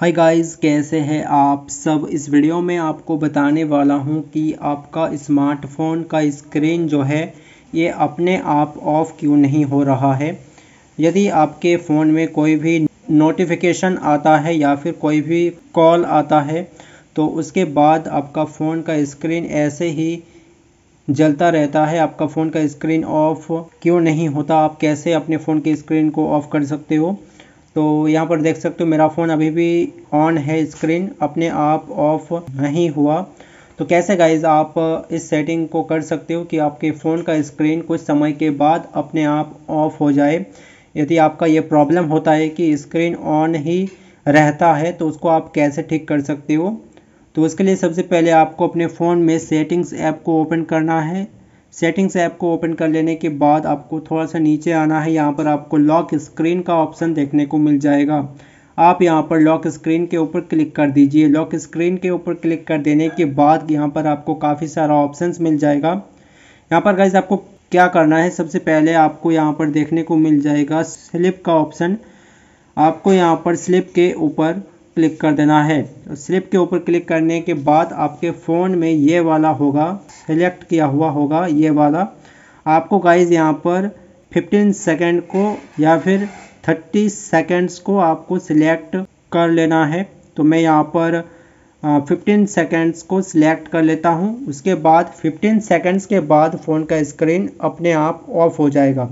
hi guys कैसे हैं आप सब इस वीडियो में आपको बताने वाला हूं कि आपका स्मार्टफोन का स्क्रीन जो है ये अपने आप ऑफ क्यों नहीं हो रहा है यदि आपके फ़ोन में कोई भी नोटिफिकेशन आता है या फिर कोई भी कॉल आता है तो उसके बाद आपका फ़ोन का स्क्रीन ऐसे ही जलता रहता है आपका फ़ोन का स्क्रीन ऑफ क्यों नहीं होता आप कैसे अपने फ़ोन के स्क्रीन को ऑफ कर सकते हो तो यहाँ पर देख सकते हो मेरा फ़ोन अभी भी ऑन है स्क्रीन अपने आप ऑफ नहीं हुआ तो कैसे गाइज आप इस सेटिंग को कर सकते हो कि आपके फ़ोन का स्क्रीन कुछ समय के बाद अपने आप ऑफ हो जाए यदि आपका ये प्रॉब्लम होता है कि स्क्रीन ऑन ही रहता है तो उसको आप कैसे ठीक कर सकते हो तो उसके लिए सबसे पहले आपको अपने फ़ोन में सेटिंग्स ऐप को ओपन करना है सेटिंग्स ऐप को ओपन कर लेने के बाद आपको थोड़ा सा नीचे आना है यहाँ पर आपको लॉक स्क्रीन का ऑप्शन देखने को मिल जाएगा आप यहाँ पर लॉक स्क्रीन के ऊपर क्लिक कर दीजिए लॉक स्क्रीन के ऊपर क्लिक कर देने के बाद यहाँ पर आपको काफ़ी सारा ऑप्शंस मिल जाएगा यहाँ पर गाइज आपको क्या करना है सबसे पहले आपको यहाँ पर देखने को मिल जाएगा स्लिप का ऑप्शन आपको यहाँ पर स्लिप के ऊपर क्लिक कर देना है स्लिप के ऊपर क्लिक करने के बाद आपके फ़ोन में ये वाला होगा सेलेक्ट किया हुआ होगा ये वाला आपको गाइज यहाँ पर 15 सेकेंड को या फिर 30 सेकेंड्स को आपको सिलेक्ट कर लेना है तो मैं यहाँ पर फिफ्टीन सेकेंड्स को सिलेक्ट कर लेता हूँ उसके बाद फिफ्टीन सेकेंड्स के बाद फ़ोन का स्क्रीन अपने आप ऑफ हो जाएगा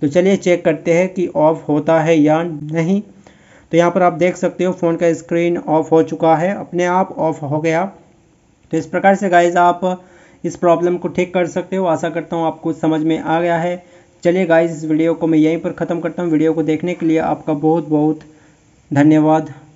तो चलिए चेक करते हैं कि ऑफ होता है या नहीं तो यहाँ पर आप देख सकते हो फ़ोन का स्क्रीन ऑफ हो चुका है अपने आप ऑफ हो गया तो इस प्रकार से गाइज आप इस प्रॉब्लम को ठीक कर सकते हो आशा करता हूँ आपको समझ में आ गया है चलिए गाइज इस वीडियो को मैं यहीं पर ख़त्म करता हूँ वीडियो को देखने के लिए आपका बहुत बहुत धन्यवाद